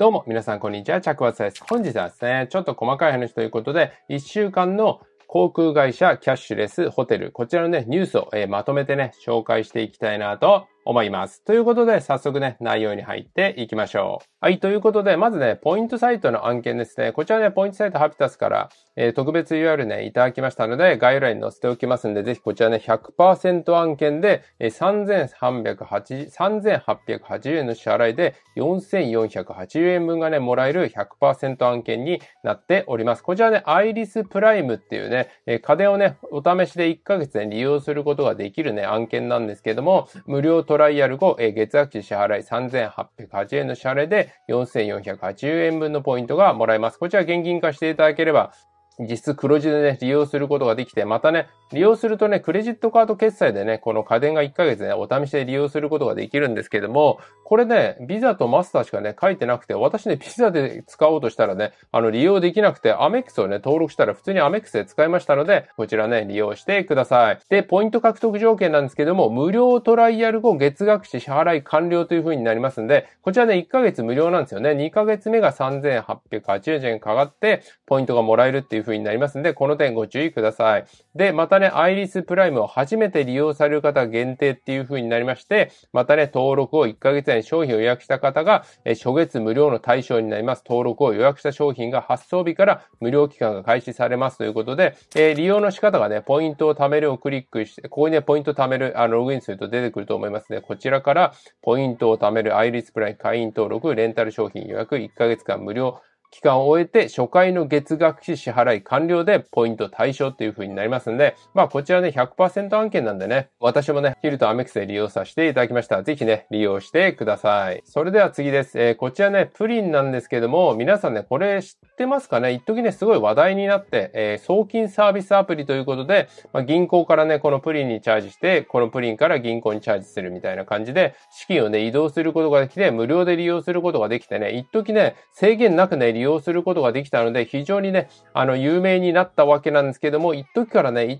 どうも、皆さん、こんにちは。着圧です。本日はですね、ちょっと細かい話ということで、1週間の航空会社キャッシュレスホテル、こちらのね、ニュースを、えー、まとめてね、紹介していきたいなと思います。ということで、早速ね、内容に入っていきましょう。はい、ということで、まずね、ポイントサイトの案件ですね。こちらね、ポイントサイトハピタスから、えー、特別 URL ね、いただきましたので、概要欄に載せておきますんで、ぜひこちらね、100%案件で、えー、3880円の支払いで、4480円分がね、もらえる100%案件になっております。こちらね、アイリスプライムっていうね、えー、家電をね、お試しで1ヶ月ね、利用することができるね、案件なんですけども、無料トライアル後、えー、月額支払い3880円の支払いで4480円分のポイントがもらえます。こちら現金化していただければ、実質黒字でね、利用することができて、またね、利用するとね、クレジットカード決済でね、この家電が1ヶ月ね、お試しで利用することができるんですけども、これね、ビザとマスターしかね、書いてなくて、私ね、ビザで使おうとしたらね、あの、利用できなくて、アメックスをね、登録したら普通にアメックスで使いましたので、こちらね、利用してください。で、ポイント獲得条件なんですけども、無料トライアル後月額支払い完了という風になりますんで、こちらね、1ヶ月無料なんですよね。2ヶ月目が3880円かかって、ポイントがもらえるっていう風になりますので、この点ご注意ください。で、またね、アイリスプライムを初めて利用される方限定っていう風になりまして、またね、登録を1ヶ月内に商品を予約した方が、え初月無料の対象になります。登録を予約した商品が発送日から無料期間が開始されますということで、えー、利用の仕方がね、ポイントを貯めるをクリックして、ここにね、ポイント貯める、あの、ログインすると出てくると思いますね。こちらから、ポイントを貯める、アイリスプライム会員登録、レンタル商品予約、1ヶ月間無料、期間を終えて初回の月額費支払い完了でポイント対象っていう風になりますんで、まあこちらね100%案件なんでね、私もね、ヒルとアメックスで利用させていただきました。ぜひね、利用してください。それでは次です。えー、こちらね、プリンなんですけども、皆さんね、これ知ってますかね一時ね、すごい話題になって、えー、送金サービスアプリということで、まあ、銀行からね、このプリンにチャージして、このプリンから銀行にチャージするみたいな感じで、資金をね、移動することができて、無料で利用することができてね、一時ね、制限なくね、利用することができたので、非常にね、あの、有名になったわけなんですけども、一時からね、1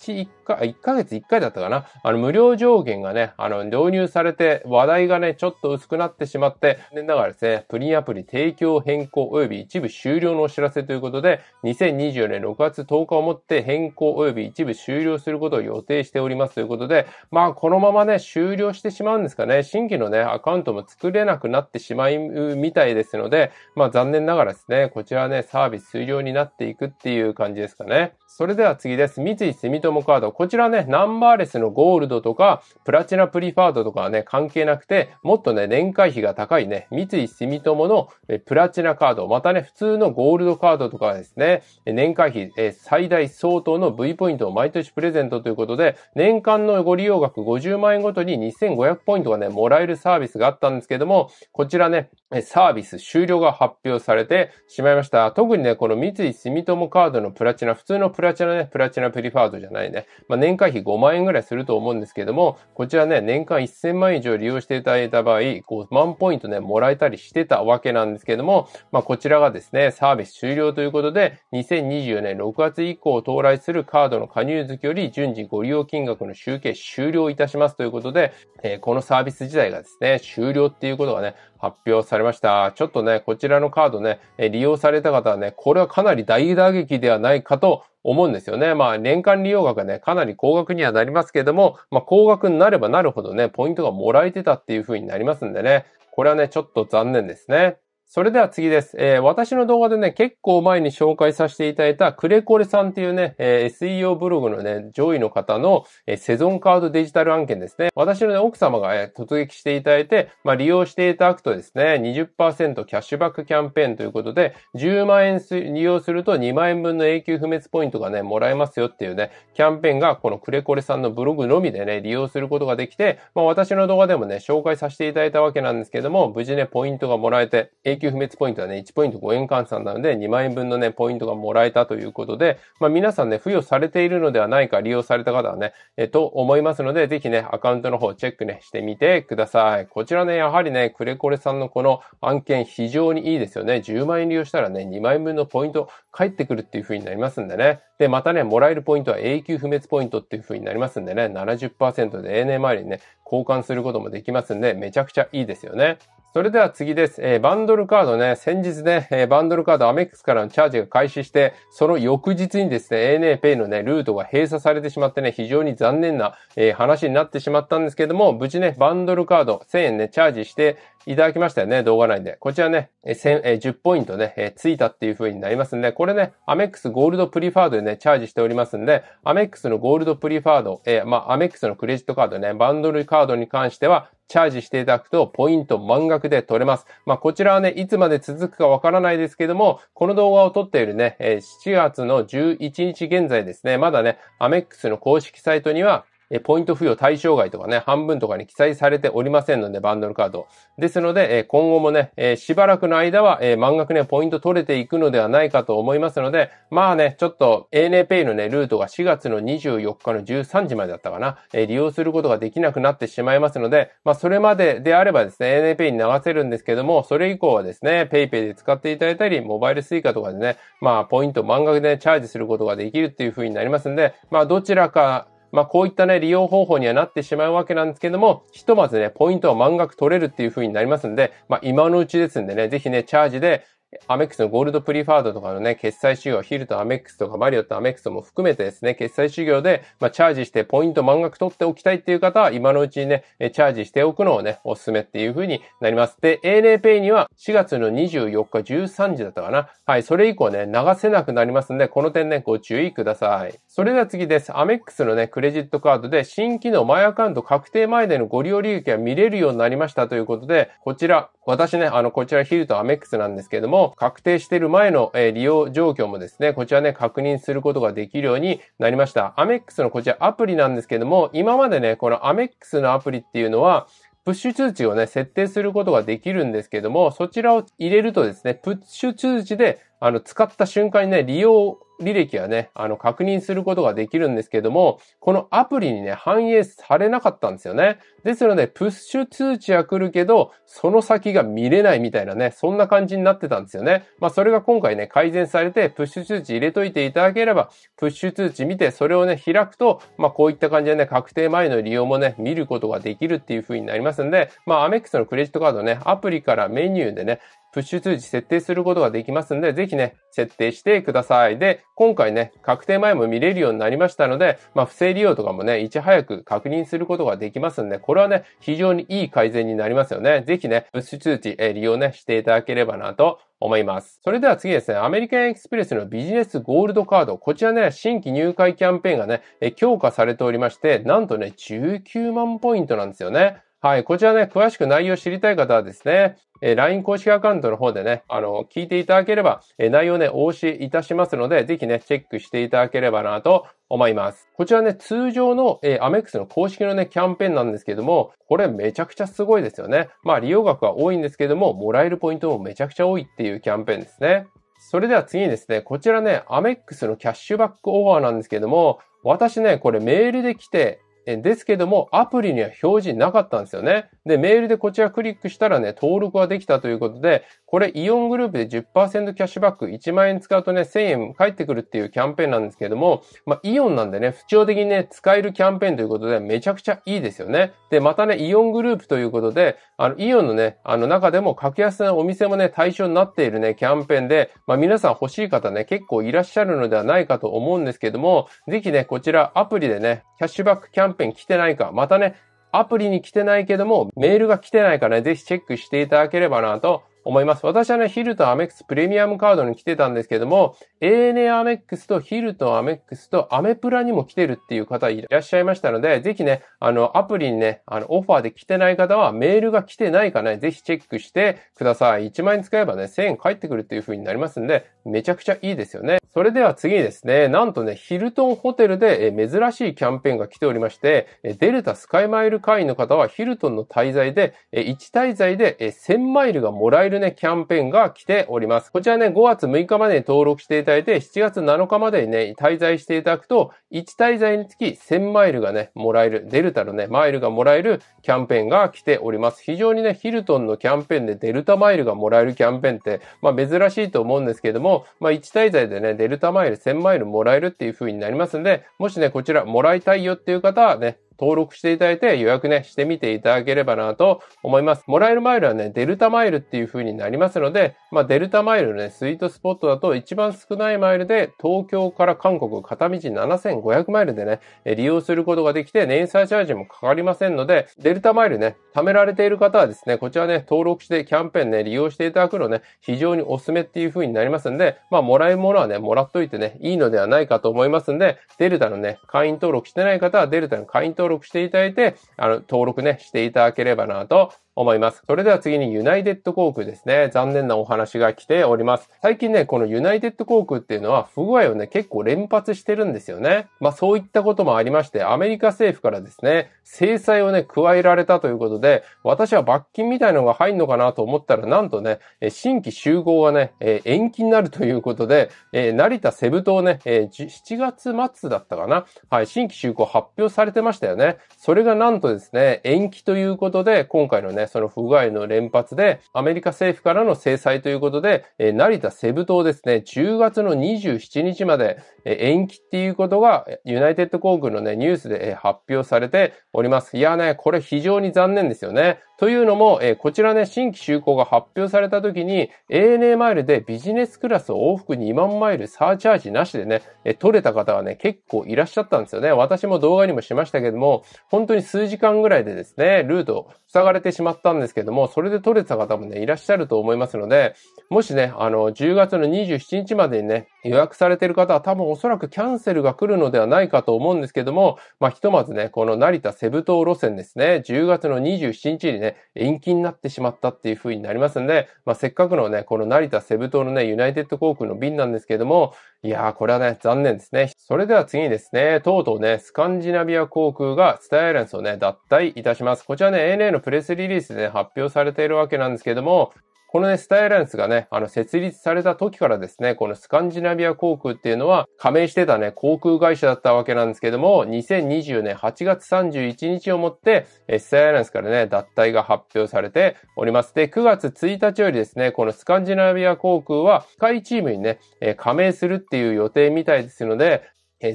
日1回、1ヶ月1回だったかな、あの、無料上限がね、あの、導入されて、話題がね、ちょっと薄くなってしまって、残念ながらですね、プリンアプリ提供変更及び一部終了のお知らせということで、2024年6月10日をもって変更及び一部終了することを予定しておりますということで、まあ、このままね、終了してしまうんですかね、新規のね、アカウントも作れなくなってしまうみたいですので、まあ、残念ながらがらですね、こちらね、サービス終了になっていくっていう感じですかね。それでは次です。三井住友カード。こちらね、ナンバーレスのゴールドとか、プラチナプリファードとかはね、関係なくて、もっとね、年会費が高いね、三井住友のプラチナカード、またね、普通のゴールドカードとかですね、年会費最大相当の V ポイントを毎年プレゼントということで、年間のご利用額50万円ごとに2500ポイントがね、もらえるサービスがあったんですけども、こちらね、サービス終了が発表されてしまいました。特にね、この三井住友カードのプラチナ、普通のププラチナね、プラチナプリファードじゃないね。まあ、年会費5万円ぐらいすると思うんですけども、こちらね、年間1000万円以上利用していただいた場合、5万ポイントね、もらえたりしてたわけなんですけども、まあ、こちらがですね、サービス終了ということで、2024年6月以降到来するカードの加入月より順次ご利用金額の集計終了いたしますということで、えー、このサービス自体がですね、終了っていうことがね、発表されました。ちょっとね、こちらのカードね、利用された方はね、これはかなり大打撃ではないかと思うんですよね。まあ、年間利用額がね、かなり高額にはなりますけども、まあ、高額になればなるほどね、ポイントがもらえてたっていう風になりますんでね、これはね、ちょっと残念ですね。それでは次です。えー、私の動画でね、結構前に紹介させていただいたクレコレさんっていうね、えー、SEO ブログのね、上位の方の、えー、セゾンカードデジタル案件ですね。私のね、奥様が、え突撃していただいて、まあ、利用していただくとですね、20%キャッシュバックキャンペーンということで、10万円利用すると2万円分の永久不滅ポイントがね、もらえますよっていうね、キャンペーンがこのクレコレさんのブログのみでね、利用することができて、まあ、私の動画でもね、紹介させていただいたわけなんですけども、無事ね、ポイントがもらえて、級不滅ポイントはね、1ポイント5円換算なので、2万円分のね、ポイントがもらえたということで、まあ皆さんね、付与されているのではないか、利用された方はね、えと思いますので、ぜひね、アカウントの方チェックね、してみてください。こちらね、やはりね、クレコレさんのこの案件非常にいいですよね。10万円利用したらね、2万円分のポイント返ってくるっていう風になりますんでね。で、またね、もらえるポイントは永久不滅ポイントっていう風になりますんでね、70%で n 年周りにね、交換することもできますんで、めちゃくちゃいいですよね。それでは次です。えー、バンドルカードね、先日ね、えー、バンドルカードアメックスからのチャージが開始して、その翌日にですね、ANAPay のね、ルートが閉鎖されてしまってね、非常に残念な、えー、話になってしまったんですけども、無事ね、バンドルカード1000円ね、チャージして、いただきましたよね、動画内で。こちらね、え10ポイントね、えついたっていう風になりますんで、これね、アメックスゴールドプリファードでね、チャージしておりますんで、アメックスのゴールドプリファード、えまあ、アメックスのクレジットカードね、バンドルカードに関しては、チャージしていただくと、ポイント満額で取れます。まあ、こちらはね、いつまで続くかわからないですけども、この動画を撮っているね、7月の11日現在ですね、まだね、アメックスの公式サイトには、えポイント付与対象外とかね、半分とかに記載されておりませんので、バンドルカード。ですので、え今後もね、えしばらくの間は、え満額ね、ポイント取れていくのではないかと思いますので、まあね、ちょっと ANAPay のね、ルートが4月の24日の13時までだったかな、え利用することができなくなってしまいますので、まあそれまでであればですね、ANAPay に流せるんですけども、それ以降はですね、PayPay で使っていただいたり、モバイル Suica とかでね、まあポイント満額で、チャージすることができるっていう風になりますんで、まあどちらかまあ、こういったね、利用方法にはなってしまうわけなんですけども、ひとまずね、ポイントは満額取れるっていう風になりますんで、まあ、今のうちですんでね、ぜひね、チャージでアメックスのゴールドプリファードとかのね、決済修行、ヒルとアメックスとかマリオとアメックスも含めてですね、決済修行で、まあ、チャージしてポイント満額取っておきたいっていう方は、今のうちにね、チャージしておくのをね、おすすめっていう風になります。で、ANAPay には4月の24日13時だったかな。はい、それ以降ね、流せなくなりますんで、この点ね、ご注意ください。それでは次です。アメックスのね、クレジットカードで新機能マイアカウント確定前でのご利用利益が見れるようになりましたということで、こちら、私ね、あの、こちらヒルとアメックスなんですけれども、確定している前の、え利用状況もですね、こちらね、確認することができるようになりました。アメックスのこちらアプリなんですけども、今までね、このアメックスのアプリっていうのは、プッシュ通知をね、設定することができるんですけども、そちらを入れるとですね、プッシュ通知で、あの、使った瞬間にね、利用履歴はね、あの、確認することができるんですけども、このアプリにね、反映されなかったんですよね。ですので、プッシュ通知は来るけど、その先が見れないみたいなね、そんな感じになってたんですよね。まあ、それが今回ね、改善されて、プッシュ通知入れといていただければ、プッシュ通知見て、それをね、開くと、まあ、こういった感じでね、確定前の利用もね、見ることができるっていう風になりますんで、まあ、アメックスのクレジットカードね、アプリからメニューでね、プッシュ通知設定することができますので、ぜひね、設定してください。で、今回ね、確定前も見れるようになりましたので、まあ、不正利用とかもね、いち早く確認することができますんで、これはね、非常にいい改善になりますよね。ぜひね、プッシュ通知、え利用ね、していただければなと思います。それでは次ですね、アメリカンエクスプレスのビジネスゴールドカード。こちらね、新規入会キャンペーンがね、強化されておりまして、なんとね、19万ポイントなんですよね。はい。こちらね、詳しく内容を知りたい方はですね、えー、LINE 公式アカウントの方でね、あの、聞いていただければ、えー、内容ね、お教えいたしますので、ぜひね、チェックしていただければなと思います。こちらね、通常の、えー、アメックスの公式のね、キャンペーンなんですけども、これめちゃくちゃすごいですよね。まあ、利用額は多いんですけども、もらえるポイントもめちゃくちゃ多いっていうキャンペーンですね。それでは次にですね、こちらね、アメックスのキャッシュバックオファーなんですけども、私ね、これメールで来て、ですけども、アプリには表示なかったんですよね。で、メールでこちらクリックしたらね、登録はできたということで、これイオングループで10%キャッシュバック、1万円使うとね、1000円返ってくるっていうキャンペーンなんですけども、まあ、イオンなんでね、不調的にね、使えるキャンペーンということで、めちゃくちゃいいですよね。で、またね、イオングループということで、あの、イオンのね、あの中でも格安なお店もね、対象になっているね、キャンペーンで、まあ、皆さん欲しい方ね、結構いらっしゃるのではないかと思うんですけども、ぜひね、こちらアプリでね、キャッシュバックキャンペーン来てないか、またね、アプリに来てないけども、メールが来てないから、ね、ぜひチェックしていただければなと思います。私はね、ヒルとアメックスプレミアムカードに来てたんですけども、ANA アメックスとヒルとアメックスとアメプラにも来てるっていう方いらっしゃいましたので、ぜひね、あの、アプリにね、あの、オファーで来てない方はメールが来てないかね、ぜひチェックしてください。1万円使えばね、1000円返ってくるっていう風になりますんで、めちゃくちゃいいですよね。それでは次にですね、なんとね、ヒルトンホテルで珍しいキャンペーンが来ておりまして、デルタスカイマイル会員の方はヒルトンの滞在で、1滞在で1000マイルがもらえるるね、キャンペーンが来ております。こちらね、5月6日までに登録していただいて、7月7日までにね、滞在していただくと、1滞在につき1000マイルがね、もらえる、デルタのね、マイルがもらえるキャンペーンが来ております。非常にね、ヒルトンのキャンペーンでデルタマイルがもらえるキャンペーンって、まあ珍しいと思うんですけども、まあ1滞在でね、デルタマイル1000マイルもらえるっていう風になりますんで、もしね、こちらもらいたいよっていう方はね、登録していただいて予約ね、してみていただければなと思います。もらえるマイルはね、デルタマイルっていう風になりますので、まあ、デルタマイルのね、スイートスポットだと一番少ないマイルで、東京から韓国片道7500マイルでね、利用することができて、年済チャージもかかりませんので、デルタマイルね、貯められている方はですね、こちらね、登録してキャンペーンね、利用していただくのね、非常におすすめっていう風になりますんで、まあ、もらえるものはね、もらっといてね、いいのではないかと思いますんで、デルタのね、会員登録してない方はデルタの会員登録していただいて、あの、登録ね、していただければなと思います。それでは次にユナイテッド航空ですね。残念なお話が来ております。最近ね、このユナイテッド航空っていうのは不具合をね、結構連発してるんですよね。まあそういったこともありまして、アメリカ政府からですね、制裁をね、加えられたということで、私は罰金みたいのが入んのかなと思ったら、なんとね、新規集合がね、延期になるということで、成田セブ島ね、7月末だったかな。はい、新規集合発表されてましたよね。それがなんとですね、延期ということで、今回のね、その不具合の連発で、アメリカ政府からの制裁ということで、え成田セブ島ですね、10月の27日まで、え延期っていうことが、ユナイテッド航空のね、ニュースで、え発表されております。いやね、これ非常に残念ですよね。というのも、えー、こちらね、新規就航が発表された時に、ANA マイルでビジネスクラス往復2万マイルサーチャージなしでね、えー、取れた方はね、結構いらっしゃったんですよね。私も動画にもしましたけども、本当に数時間ぐらいでですね、ルート塞がれてしまったんですけども、それで取れた方もね、いらっしゃると思いますので、もしね、あの、10月の27日までにね、予約されている方は多分おそらくキャンセルが来るのではないかと思うんですけども、まあ、ひとまずね、この成田セブ島路線ですね、10月の27日にね、延期になってしまったっていう風になりますんで、まあ、せっかくのね、この成田セブ島のね、ユナイテッド航空の便なんですけども、いやー、これはね、残念ですね。それでは次にですね、とうとうね、スカンジナビア航空がスタイアレンスをね、脱退いたします。こちらね、ANA のプレスリリースで、ね、発表されているわけなんですけども、このね、スタイアライアンスがね、あの、設立された時からですね、このスカンジナビア航空っていうのは、加盟してたね、航空会社だったわけなんですけども、2020年8月31日をもって、スタイアライアンスからね、脱退が発表されております。で、9月1日よりですね、このスカンジナビア航空は、機械チームにね、加盟するっていう予定みたいですので、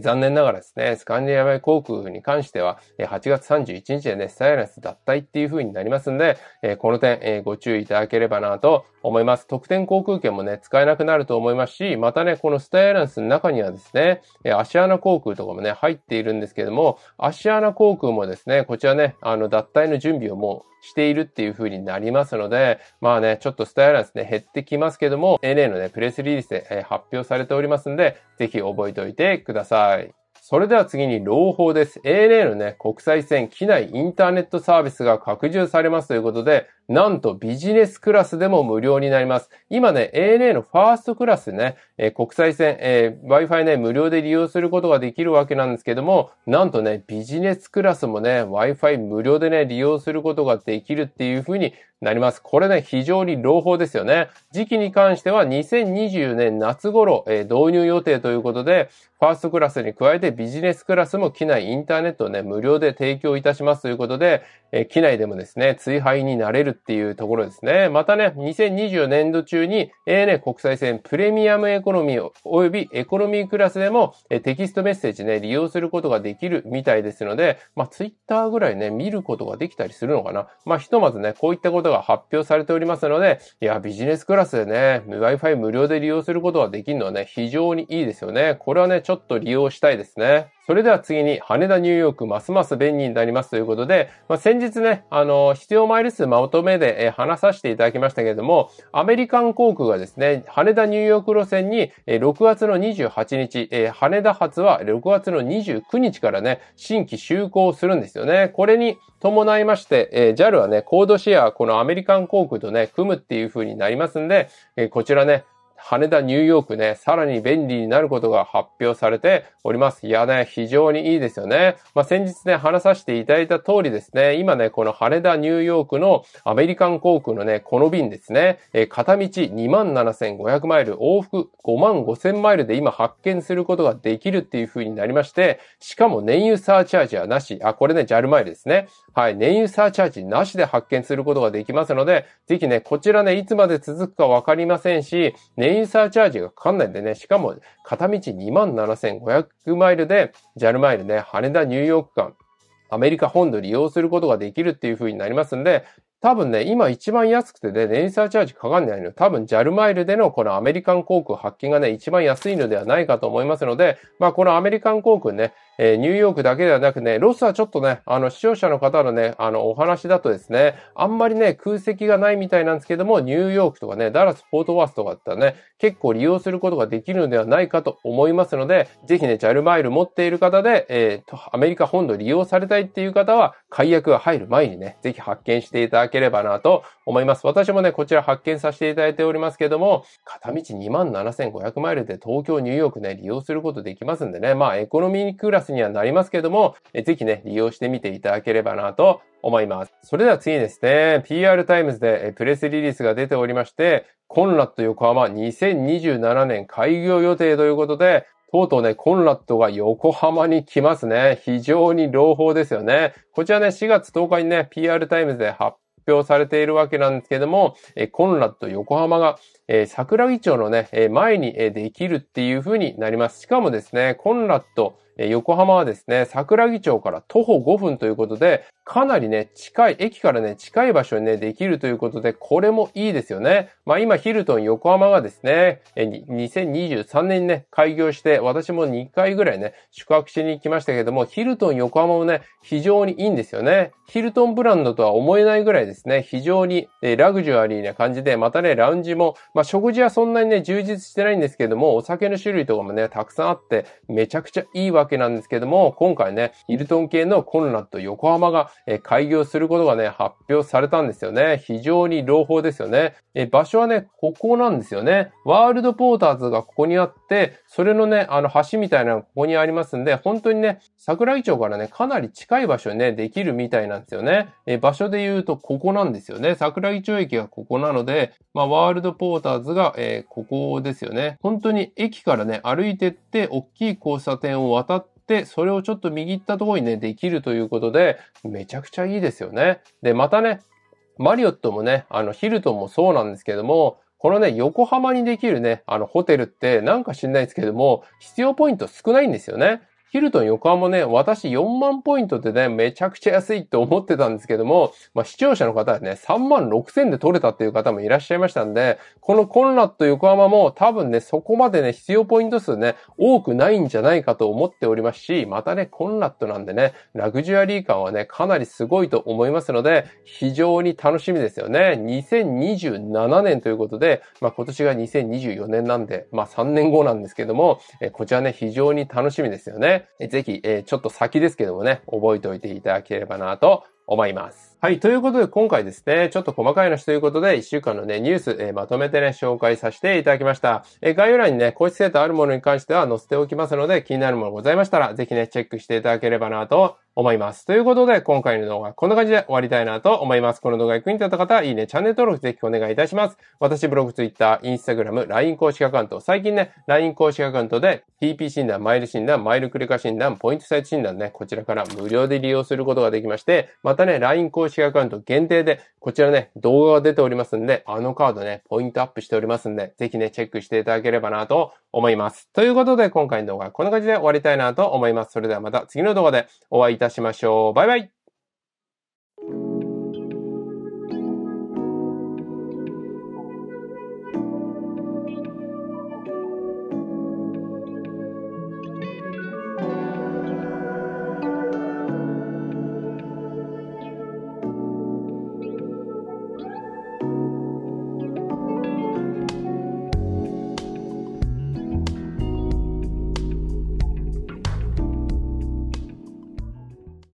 残念ながらですね、スカンディアバイ航空に関しては、8月31日でね、サイレンス脱退っていう風になりますんで、この点、ご注意いただければなと思います。特典航空券もね、使えなくなると思いますし、またね、このスタイランスの中にはですね、アシアナ航空とかもね、入っているんですけども、アシアナ航空もですね、こちらね、あの、脱退の準備をもうしているっていう風になりますので、まあね、ちょっとスタイランスね、減ってきますけども、n a のね、プレスリリースで、発表されておりますんで、ぜひ覚えておいてください。さい。それでは次に朗報です。ANA のね、国際線機内インターネットサービスが拡充されますということで、なんとビジネスクラスでも無料になります。今ね、ANA のファーストクラスね、えー、国際線、えー、Wi-Fi ね、無料で利用することができるわけなんですけども、なんとね、ビジネスクラスもね、Wi-Fi 無料でね、利用することができるっていう風になります。これね、非常に朗報ですよね。時期に関しては2 0 2 0年夏頃、えー、導入予定ということで、ファーストクラスに加えてビジネスクラスも機内インターネットをね、無料で提供いたしますということで、え機内でもですね、追配になれるっていうところですね。またね、2024年度中に ANA 国際線プレミアムエコノミー及びエコノミークラスでも、えテキストメッセージね、利用することができるみたいですので、まあ、t w i t ぐらいね、見ることができたりするのかな。まあ、ひとまずね、こういったことが発表されておりますので、いや、ビジネスクラスでね、Wi-Fi 無料で利用することができるのはね、非常にいいですよね。これはね、ちょっと利用したいですね。それでは次に、羽田、ニューヨーク、ますます便利になりますということで、まあ、先日ね、あの、必要マイル数まとめで、え話させていただきましたけれども、アメリカン航空がですね、羽田、ニューヨーク路線に、え6月の28日、え羽田発は6月の29日からね、新規就航するんですよね。これに伴いまして、え JAL はね、コードシェア、このアメリカン航空とね、組むっていう風になりますんで、えこちらね、羽田、ニューヨークね、さらに便利になることが発表されております。いやね、非常にいいですよね。まあ、先日ね、話させていただいた通りですね、今ね、この羽田、ニューヨークのアメリカン航空のね、この便ですね、えー、片道27,500マイル、往復55,000マイルで今発見することができるっていう風になりまして、しかも燃油サーチャージはなし、あ、これね、JAL マイルですね。はい、燃油サーチャージなしで発見することができますので、ぜひね、こちらね、いつまで続くかわかりませんし、ねレインサーチャージがかかんないんでね、しかも片道27,500マイルで JAL マイルで羽田ニューヨーク間、アメリカ本土利用することができるっていう風になりますんで、多分ね、今一番安くてね、レイサーチャージかかんないの。多分 JAL マイルでのこのアメリカン航空発見がね、一番安いのではないかと思いますので、まあこのアメリカン航空ね、えー、ニューヨークだけではなくね、ロスはちょっとね、あの、視聴者の方のね、あの、お話だとですね、あんまりね、空席がないみたいなんですけども、ニューヨークとかね、ダラス、フォートワースとかだったらね、結構利用することができるのではないかと思いますので、ぜひね、ジャルマイル持っている方で、えー、アメリカ本土利用されたいっていう方は、解約が入る前にね、ぜひ発見していただければなと思います。私もね、こちら発見させていただいておりますけども、片道27,500マイルで東京、ニューヨークね、利用することできますんでね、まあ、エコノミークラススにはなりますけれども、ぜひね、利用してみていただければなと思います。それでは次ですね、PR タイムズでプレスリリースが出ておりまして、コンラット横浜2027年開業予定ということで、とうとうね、コンラットが横浜に来ますね。非常に朗報ですよね。こちらね、4月10日にね、PR タイムズで発表されているわけなんですけども、えコンラット横浜が、え桜木町のね、え前に、えできるっていう風になります。しかもですね、コンラット横浜はですね、桜木町から徒歩5分ということで、かなりね、近い、駅からね、近い場所にね、できるということで、これもいいですよね。まあ今、ヒルトン横浜がですね、2023年にね、開業して、私も2回ぐらいね、宿泊しに行きましたけども、ヒルトン横浜もね、非常にいいんですよね。ヒルトンブランドとは思えないぐらいですね、非常に、えラグジュアリーな感じで、またね、ラウンジも、まあ、食事はそんなにね、充実してないんですけども、お酒の種類とかもね、たくさんあって、めちゃくちゃいいわけなんですけども、今回ね、ヒルトン系のコンラッド横浜が、え開業することがね、発表されたんですよね。非常に朗報ですよね。え場所はね、ここなんですよね。ワールドポーターズがここにあって、それのね、あの橋みたいなのがここにありますんで、本当にね、桜井町からね、かなり近い場所にね、できるみたいななんですよね。えー、場所で言うとここなんですよね。桜木町駅がここなので、まあ、ワールドポーターズが、えー、ここですよね。本当に駅からね、歩いてって、大きい交差点を渡って、それをちょっと右行ったとこにね、できるということで、めちゃくちゃいいですよね。で、またね、マリオットもね、あの、ヒルトンもそうなんですけども、このね、横浜にできるね、あの、ホテルって、なんか知んないですけども、必要ポイント少ないんですよね。ヒルトン横浜ね、私4万ポイントってね、めちゃくちゃ安いって思ってたんですけども、まあ、視聴者の方はね、3万6千で取れたっていう方もいらっしゃいましたんで、このコンラッド横浜も多分ね、そこまでね、必要ポイント数ね、多くないんじゃないかと思っておりますし、またね、コンラッドなんでね、ラグジュアリー感はね、かなりすごいと思いますので、非常に楽しみですよね。2027年ということで、まあ、今年が2024年なんで、まあ、3年後なんですけども、えこちらね、非常に楽しみですよね。ぜひ、えー、ちょっと先ですけどもね、覚えておいていただければなと思います。はい。ということで、今回ですね、ちょっと細かい話ということで、一週間のね、ニュース、えー、まとめてね、紹介させていただきました。えー、概要欄にね、個室セーターあるものに関しては載せておきますので、気になるものございましたら、ぜひね、チェックしていただければなと思います。ということで、今回の動画、こんな感じで終わりたいなと思います。この動画役に立った方、いいね、チャンネル登録ぜひお願いいたします。私、ブログ、ツイッター、インスタグラム、LINE 公式アカウント、最近ね、LINE 公式アカウントで、PP 診断、マイル診断、マイルクレカ診断、ポイントサイト診断ね、こちらから無料で利用することができまして、またね、LINE 公式アカウント限定で、こちらね、動画が出ておりますんで、あのカードね、ポイントアップしておりますんで、ぜひね、チェックしていただければなと思います。ということで、今回の動画、こんな感じで終わりたいなと思います。それではまた次の動画でお会いいたしましょう。たしましょう。バイバイ